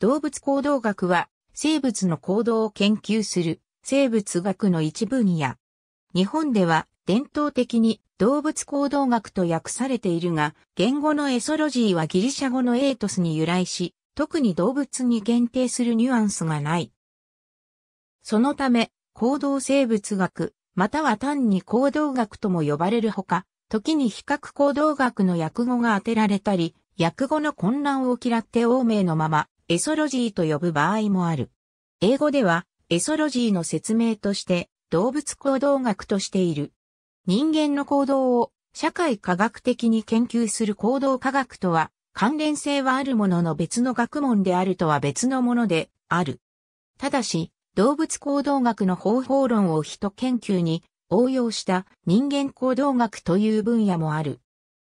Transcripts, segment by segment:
動物行動学は生物の行動を研究する生物学の一分野。日本では伝統的に動物行動学と訳されているが、言語のエソロジーはギリシャ語のエイトスに由来し、特に動物に限定するニュアンスがない。そのため、行動生物学、または単に行動学とも呼ばれるほか、時に比較行動学の訳語が当てられたり、訳語の混乱を嫌って欧米のまま、エソロジーと呼ぶ場合もある。英語では、エソロジーの説明として、動物行動学としている。人間の行動を社会科学的に研究する行動科学とは、関連性はあるものの別の学問であるとは別のものである。ただし、動物行動学の方法論を人研究に応用した人間行動学という分野もある。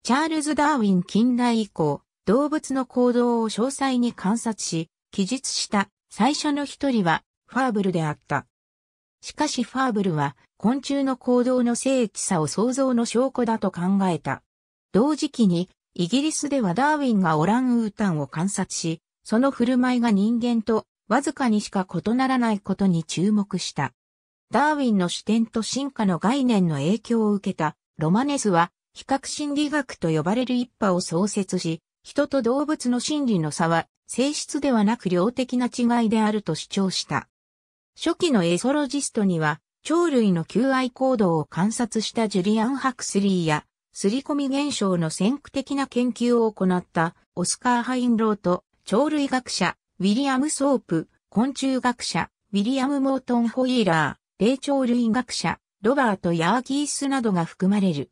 チャールズ・ダーウィン近代以降、動物の行動を詳細に観察し、記述した最初の一人はファーブルであった。しかしファーブルは昆虫の行動の精緻さを想像の証拠だと考えた。同時期にイギリスではダーウィンがオランウータンを観察し、その振る舞いが人間とわずかにしか異ならないことに注目した。ダーウィンの視点と進化の概念の影響を受けたロマネスは比較心理学と呼ばれる一派を創設し、人と動物の心理の差は性質ではなく量的な違いであると主張した。初期のエソロジストには、鳥類の求愛行動を観察したジュリアン・ハクスリーや、すり込み現象の先駆的な研究を行ったオスカー・ハインローと、鳥類学者、ウィリアム・ソープ、昆虫学者、ウィリアム・モートン・ホイーラー、霊鳥類学者、ロバート・ヤーギースなどが含まれる。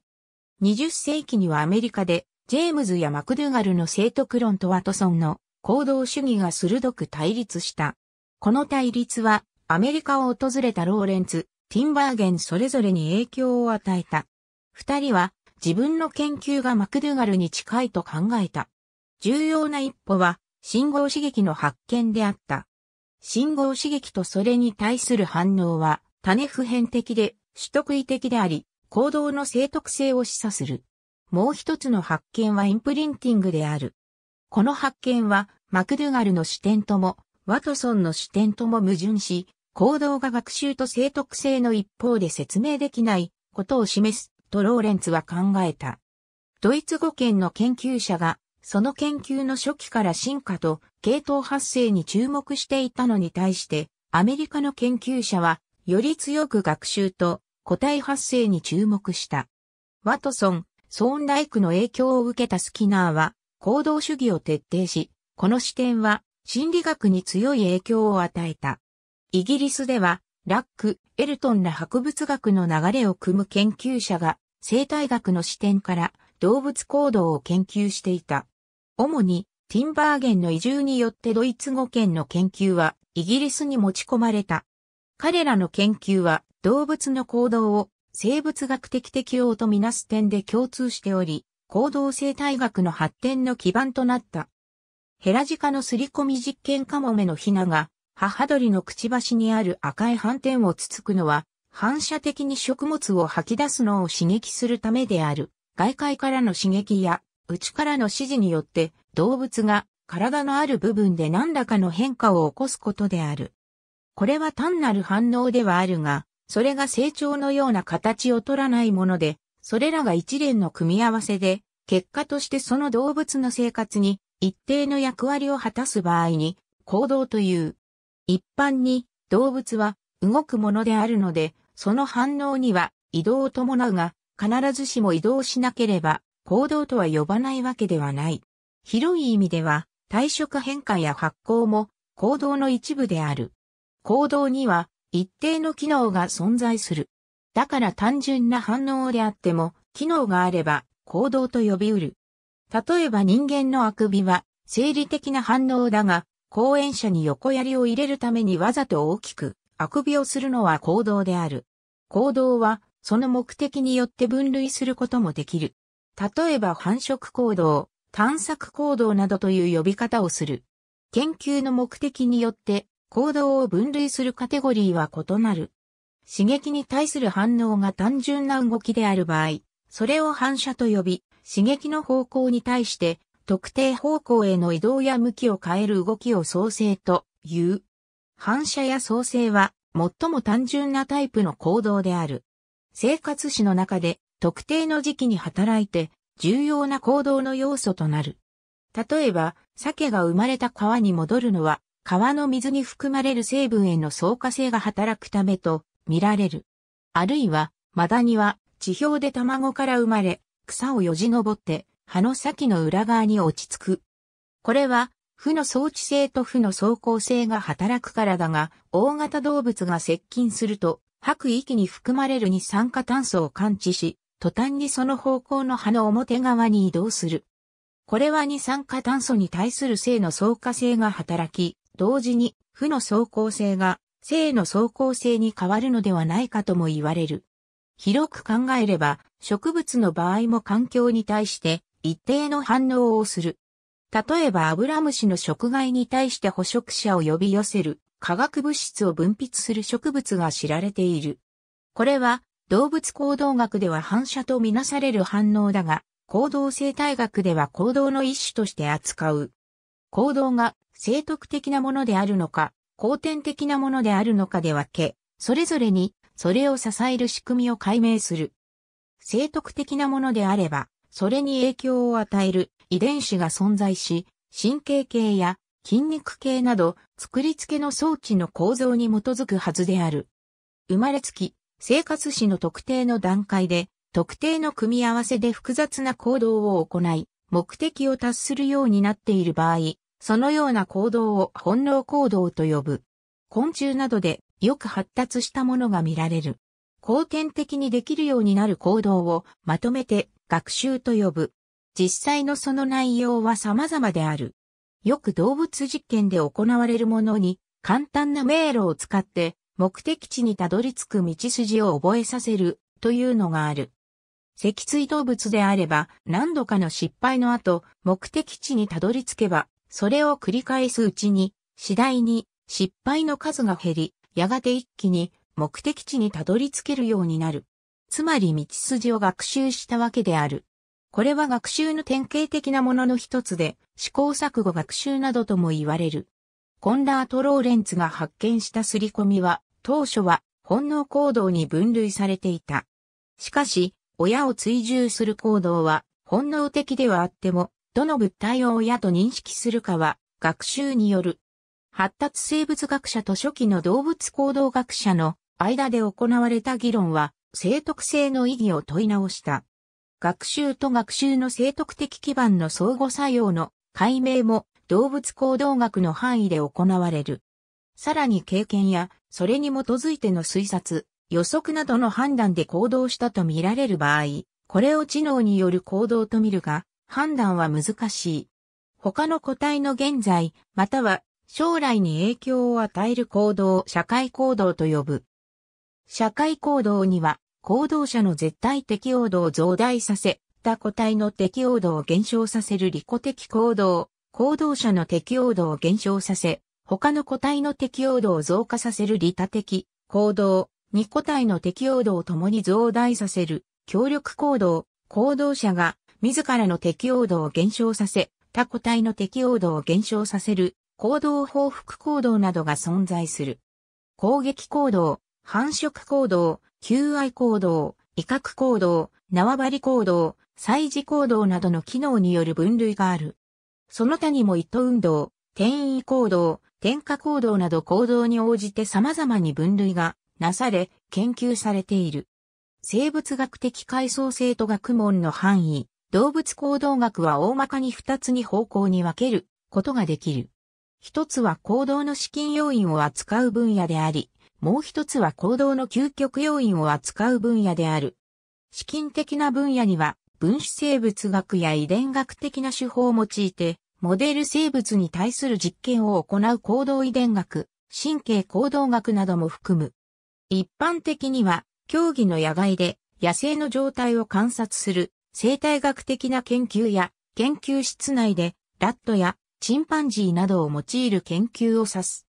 20世紀にはアメリカでジェームズやマクドゥガルの聖徳論とワトソンの行動主義が鋭く対立した。この対立はアメリカを訪れたローレンツ、ティンバーゲンそれぞれに影響を与えた。二人は自分の研究がマクドゥガルに近いと考えた。重要な一歩は信号刺激の発見であった。信号刺激とそれに対する反応は種普遍的で主得意的であり、行動の正徳性を示唆する。もう一つの発見はインプリンティングである。この発見は、マクドゥガルの視点とも、ワトソンの視点とも矛盾し、行動が学習と正徳性の一方で説明できないことを示すとローレンツは考えた。ドイツ語圏の研究者が、その研究の初期から進化と系統発生に注目していたのに対して、アメリカの研究者は、より強く学習と個体発生に注目した。ワトソン、ソーンライクの影響を受けたスキナーは、行動主義を徹底し、この視点は心理学に強い影響を与えた。イギリスでは、ラック、エルトンら博物学の流れを組む研究者が、生態学の視点から動物行動を研究していた。主に、ティンバーゲンの移住によってドイツ語圏の研究は、イギリスに持ち込まれた。彼らの研究は、動物の行動を生物学的適応とみなす点で共通しており、行動生態学の発展の基盤となった。ヘラジカのすり込み実験カモメのヒナが、母鳥のくちばしにある赤い斑点をつつくのは、反射的に食物を吐き出すのを刺激するためである。外界からの刺激や、内からの指示によって、動物が体のある部分で何らかの変化を起こすことである。これは単なる反応ではあるが、それが成長のような形を取らないもので、それらが一連の組み合わせで、結果としてその動物の生活に一定の役割を果たす場合に、行動という。一般に動物は動くものであるので、その反応には移動を伴うが、必ずしも移動しなければ行動とは呼ばないわけではない。広い意味では、体色変化や発行も行動の一部である。行動には一定の機能が存在する。だから単純な反応であっても、機能があれば行動と呼び得る。例えば人間のあくびは生理的な反応だが、講演者に横槍を入れるためにわざと大きくあくびをするのは行動である。行動はその目的によって分類することもできる。例えば繁殖行動、探索行動などという呼び方をする。研究の目的によって行動を分類するカテゴリーは異なる。刺激に対する反応が単純な動きである場合、それを反射と呼び、刺激の方向に対して特定方向への移動や向きを変える動きを創生という。反射や創生は最も単純なタイプの行動である。生活史の中で特定の時期に働いて重要な行動の要素となる。例えば、鮭が生まれた川に戻るのは川の水に含まれる成分への相加性が働くためと見られる。あるいは、マダニは地表で卵から生まれ、草をよじ登って、葉の先の裏側に落ち着く。これは、負の装置性と負の走行性が働くからだが、大型動物が接近すると、吐く息に含まれる二酸化炭素を感知し、途端にその方向の葉の表側に移動する。これは二酸化炭素に対する性の相加性が働き、同時に負の走行性が正の走行性に変わるのではないかとも言われる。広く考えれば植物の場合も環境に対して一定の反応をする。例えばアブラムシの食害に対して捕食者を呼び寄せる化学物質を分泌する植物が知られている。これは動物行動学では反射とみなされる反応だが、行動生態学では行動の一種として扱う。行動が正徳的なものであるのか、後天的なものであるのかで分け、それぞれに、それを支える仕組みを解明する。正徳的なものであれば、それに影響を与える遺伝子が存在し、神経系や筋肉系など作り付けの装置の構造に基づくはずである。生まれつき、生活史の特定の段階で、特定の組み合わせで複雑な行動を行い、目的を達するようになっている場合、そのような行動を本能行動と呼ぶ。昆虫などでよく発達したものが見られる。後天的にできるようになる行動をまとめて学習と呼ぶ。実際のその内容は様々である。よく動物実験で行われるものに簡単な迷路を使って目的地にたどり着く道筋を覚えさせるというのがある。脊椎動物であれば何度かの失敗の後目的地にたどり着けばそれを繰り返すうちに、次第に失敗の数が減り、やがて一気に目的地にたどり着けるようになる。つまり道筋を学習したわけである。これは学習の典型的なものの一つで、試行錯誤学習などとも言われる。コンラート・ローレンツが発見した刷り込みは、当初は本能行動に分類されていた。しかし、親を追従する行動は本能的ではあってもどの物体を親と認識するかは、学習による。発達生物学者と初期の動物行動学者の間で行われた議論は、正徳性の意義を問い直した。学習と学習の生徳的基盤の相互作用の解明も動物行動学の範囲で行われる。さらに経験や、それに基づいての推察、予測などの判断で行動したと見られる場合、これを知能による行動と見るが、判断は難しい。他の個体の現在、または将来に影響を与える行動を社会行動と呼ぶ。社会行動には、行動者の絶対適応度を増大させ、た個体の適応度を減少させる利己的行動、行動者の適応度を減少させ、他の個体の適応度を増加させる利他的行動、二個体の適応度を共に増大させる協力行動、行動者が自らの適応度を減少させ、他個体の適応度を減少させる、行動報復行動などが存在する。攻撃行動、繁殖行動、求愛行動、威嚇行動、縄張り行動、祭事行動などの機能による分類がある。その他にも意図運動、転移行動、転化行動など行動に応じて様々に分類がなされ、研究されている。生物学的階層生徒学問の範囲、動物行動学は大まかに2つに方向に分けることができる。一つは行動の資金要因を扱う分野であり、もう一つは行動の究極要因を扱う分野である。資金的な分野には、分子生物学や遺伝学的な手法を用いて、モデル生物に対する実験を行う行動遺伝学、神経行動学なども含む。一般的には、競技の野外で野生の状態を観察する生態学的な研究や研究室内でラットやチンパンジーなどを用いる研究を指す。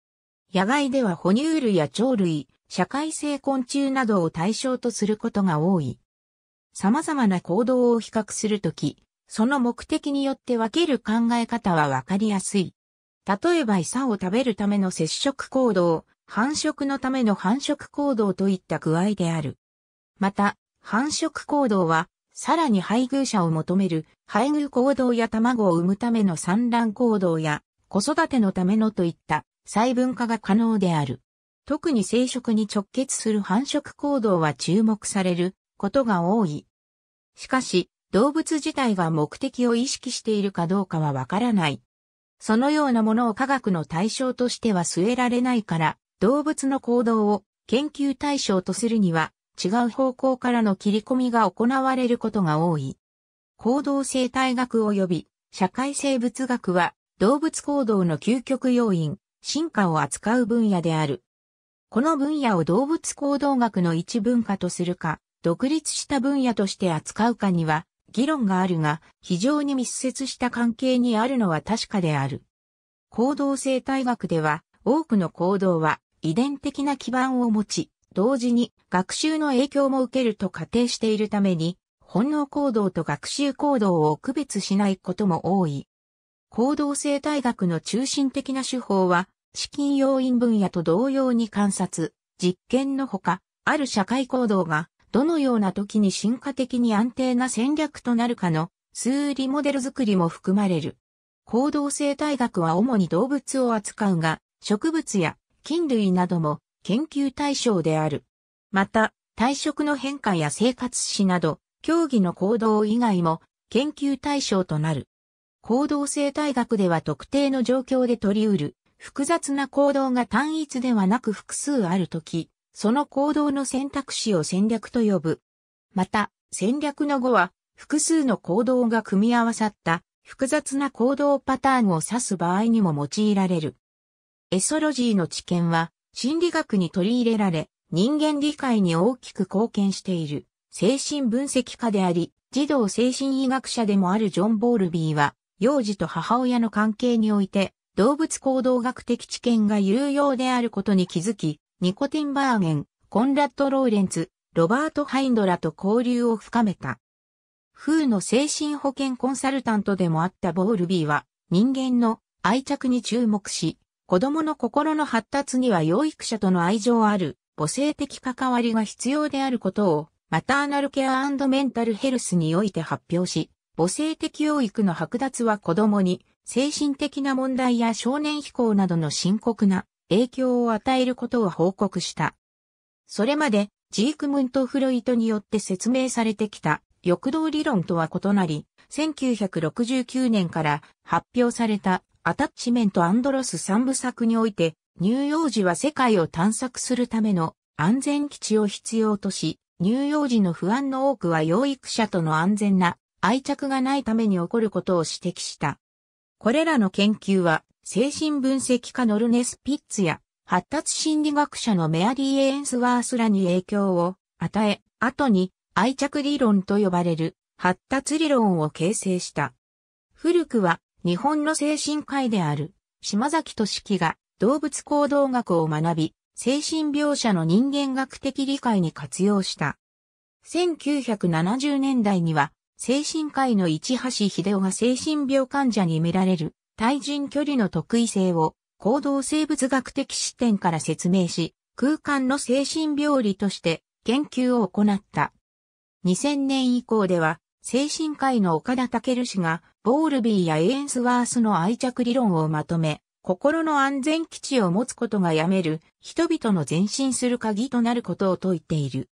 野外では哺乳類や鳥類、社会性昆虫などを対象とすることが多い。様々な行動を比較するとき、その目的によって分ける考え方はわかりやすい。例えば餌を食べるための接触行動、繁殖のための繁殖行動といった具合である。また、繁殖行動はさらに配偶者を求める配偶行動や卵を産むための産卵行動や子育てのためのといった細分化が可能である。特に生殖に直結する繁殖行動は注目されることが多い。しかし、動物自体が目的を意識しているかどうかはわからない。そのようなものを科学の対象としては据えられないから、動物の行動を研究対象とするには違う方向からの切り込みが行われることが多い。行動生態学及び社会生物学は動物行動の究極要因、進化を扱う分野である。この分野を動物行動学の一文化とするか、独立した分野として扱うかには議論があるが、非常に密接した関係にあるのは確かである。行動生態学では、多くの行動は遺伝的な基盤を持ち、同時に学習の影響も受けると仮定しているために、本能行動と学習行動を区別しないことも多い。行動生態学の中心的な手法は、資金要因分野と同様に観察、実験のほか、ある社会行動が、どのような時に進化的に安定な戦略となるかの数理モデル作りも含まれる。行動生態学は主に動物を扱うが、植物や菌類なども研究対象である。また、体色の変化や生活史など、競技の行動以外も研究対象となる。行動生態学では特定の状況で取り得る複雑な行動が単一ではなく複数あるとき、その行動の選択肢を戦略と呼ぶ。また、戦略の語は複数の行動が組み合わさった複雑な行動パターンを指す場合にも用いられる。エソロジーの知見は心理学に取り入れられ、人間理解に大きく貢献している、精神分析家であり、児童精神医学者でもあるジョン・ボールビーは、幼児と母親の関係において、動物行動学的知見が有用であることに気づき、ニコティン・バーゲン、コンラッド・ローレンツ、ロバート・ハインドラと交流を深めた。風の精神保健コンサルタントでもあったボールビーは、人間の愛着に注目し、子供の心の発達には養育者との愛情ある母性的関わりが必要であることを、マターナルケアメンタルヘルスにおいて発表し、母性的養育の剥奪は子供に精神的な問題や少年飛行などの深刻な影響を与えることを報告した。それまでジークムント・フロイトによって説明されてきた欲動理論とは異なり、1969年から発表されたアタッチメントアンドロス三部作において、乳幼児は世界を探索するための安全基地を必要とし、乳幼児の不安の多くは養育者との安全な愛着がないために起こることを指摘した。これらの研究は、精神分析家のルネス・ピッツや、発達心理学者のメアリー・エンスワースらに影響を与え、後に愛着理論と呼ばれる発達理論を形成した。古くは日本の精神科医である島崎俊樹が動物行動学を学び、精神描写の人間学的理解に活用した。1970年代には、精神科医の市橋秀夫が精神病患者に見られる対人距離の特異性を行動生物学的視点から説明し、空間の精神病理として研究を行った。2000年以降では、精神科医の岡田武氏がボールビーやエエンスワースの愛着理論をまとめ、心の安全基地を持つことがやめる人々の前進する鍵となることを説いている。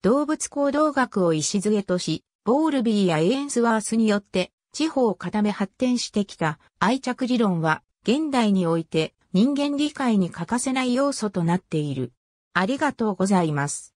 動物行動学を礎とし、ボールビーやエーンスワースによって地方を固め発展してきた愛着理論は現代において人間理解に欠かせない要素となっている。ありがとうございます。